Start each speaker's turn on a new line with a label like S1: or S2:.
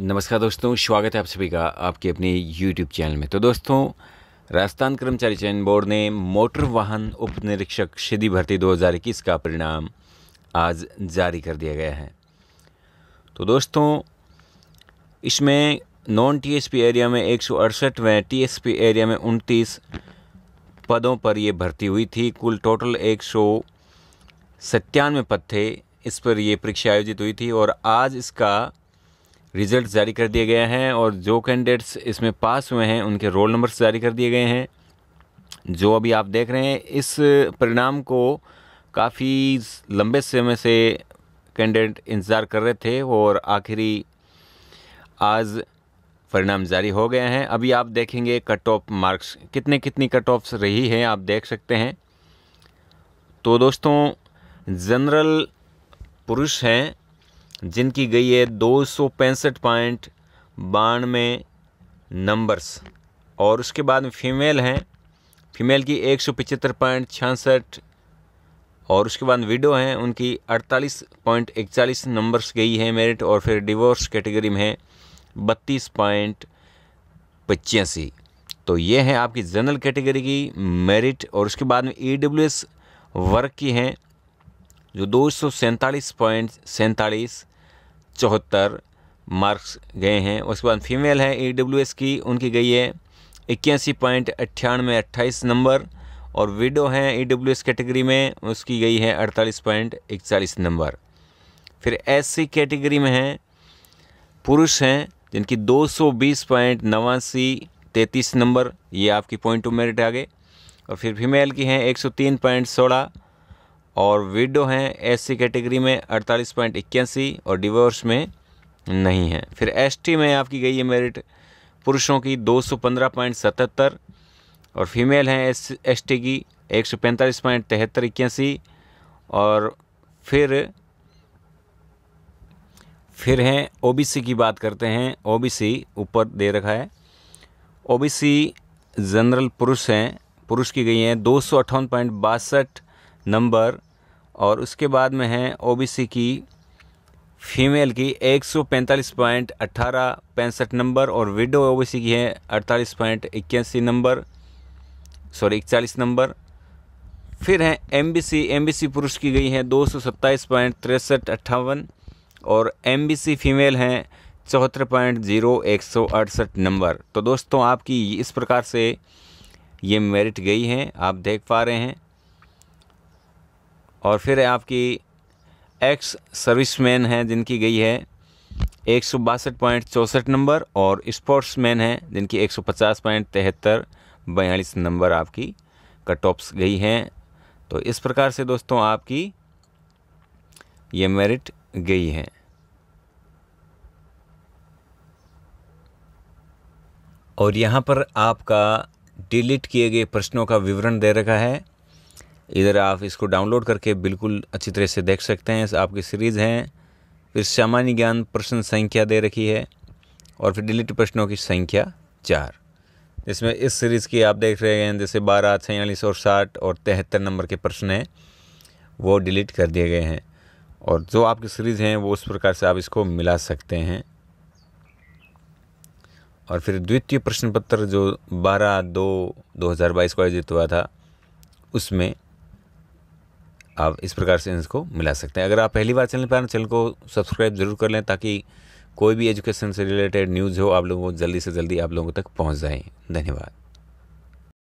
S1: नमस्कार दोस्तों स्वागत है आप सभी का आपके अपने यूट्यूब चैनल में तो दोस्तों राजस्थान कर्मचारी चयन बोर्ड ने मोटर वाहन उप निरीक्षक सीधी भर्ती 2021 का परिणाम आज जारी कर दिया गया है तो दोस्तों इसमें नॉन टीएसपी एरिया में एक सौ अड़सठ व टीएसपी एरिया में उनतीस पदों पर ये भर्ती हुई थी कुल टोटल एक सौ सत्तानवे पद थे इस पर ये परीक्षा आयोजित हुई थी और आज इसका रिजल्ट जारी कर दिए गए हैं और जो कैंडिडेट्स इसमें पास हुए हैं उनके रोल नंबर्स जारी कर दिए गए हैं जो अभी आप देख रहे हैं इस परिणाम को काफ़ी लंबे समय से कैंडिडेट इंतज़ार कर रहे थे और आखिरी आज परिणाम जारी हो गए हैं अभी आप देखेंगे कट ऑफ मार्क्स कितने कितनी कट ऑफ्स रही हैं आप देख सकते हैं तो दोस्तों जनरल पुरुष हैं जिनकी गई है दो सौ पैंसठ पॉइंट बानवे नंबर्स और उसके बाद में फीमेल हैं फीमेल की एक सौ पचहत्तर पॉइंट छियासठ और उसके बाद विडो हैं उनकी अड़तालीस पॉइंट इकचालीस नंबर्स गई है मेरिट और फिर डिवोर्स कैटेगरी में है बत्तीस पॉइंट पचासी तो ये है आपकी जनरल कैटेगरी की मेरिट और उसके बाद में ई डब्ल्यू एस वर्क की हैं जो दो सौ सैंतालीस पॉइंट सैंतालीस चौहत्तर मार्क्स गए हैं उसके बाद फीमेल है ई डब्ल्यू एस की उनकी गई है इक्यासी पॉइंट अट्ठानवे अट्ठाईस नंबर और विडो हैं ई डब्ल्यू एस कैटेगरी में उसकी गई है अड़तालीस पॉइंट इकतालीस नंबर फिर एस कैटेगरी में हैं पुरुष हैं जिनकी दो सौ बीस पॉइंट नवासी तैंतीस नंबर ये आपकी पॉइंट ऑफ मेरिट आ गए और फिर फीमेल की हैं एक सौ तीन पॉइंट सोलह और विडो हैं एससी कैटेगरी में अड़तालीस पॉइंट इक्यासी और डिवोर्स में नहीं है फिर एसटी में आपकी गई है मेरिट पुरुषों की दो सौ पंद्रह पॉइंट सतहत्तर और फीमेल हैं एस एस टी की एक सौ पैंतालीस पॉइंट तिहत्तर इक्यासी और फिर फिर हैं ओबीसी की बात करते हैं ओबीसी ऊपर दे रखा है ओबीसी जनरल पुरुष हैं पुरुष की गई हैं दो सौ अट्ठावन पॉइंट बासठ नंबर और उसके बाद में है ओबीसी की फीमेल की एक सौ पैंतालीस पॉइंट अट्ठारह पैंसठ नंबर और विडो ओ बी सी की है अड़तालीस पॉइंट इक्यासी नंबर सॉरी इकचालीस नंबर फिर हैं एम बी एमबीसी एमबीसी पुरुष की गई है दो सौ सत्ताईस पॉइंट तिरसठ अट्ठावन और एम एमबीसी फीमेल हैं चौहत्तर पॉइंट जीरो एक सौ अड़सठ नंबर तो दोस्तों आपकी इस प्रकार से ये मेरिट गई हैं आप देख पा रहे हैं और फिर आपकी एक्स सर्विसमैन हैं जिनकी गई है एक सौ बासठ पॉइंट चौंसठ नंबर और स्पोर्ट्समैन हैं जिनकी एक सौ पचास पॉइंट तिहत्तर बयालीस नंबर आपकी कट गई हैं तो इस प्रकार से दोस्तों आपकी ये मेरिट गई है और यहाँ पर आपका डिलीट किए गए प्रश्नों का विवरण दे रखा है इधर आप इसको डाउनलोड करके बिल्कुल अच्छी तरह से देख सकते हैं आपकी सीरीज़ हैं फिर सामान्य ज्ञान प्रश्न संख्या दे रखी है और फिर डिलीट प्रश्नों की संख्या चार इसमें इस सीरीज़ की आप देख रहे हैं जैसे बारह छियालीस और साठ और तिहत्तर नंबर के प्रश्न हैं वो डिलीट कर दिए गए हैं और जो आपकी सीरीज़ हैं वो उस प्रकार से आप इसको मिला सकते हैं और फिर द्वितीय प्रश्न पत्र जो 12 दो 2022 को आयोजित हुआ था उसमें आप इस प्रकार से इसको मिला सकते हैं अगर आप पहली बार चैनल पर आना चैनल को सब्सक्राइब जरूर कर लें ताकि कोई भी एजुकेशन से रिलेटेड न्यूज़ हो आप लोगों को जल्दी से जल्दी आप लोगों तक पहुँच जाए धन्यवाद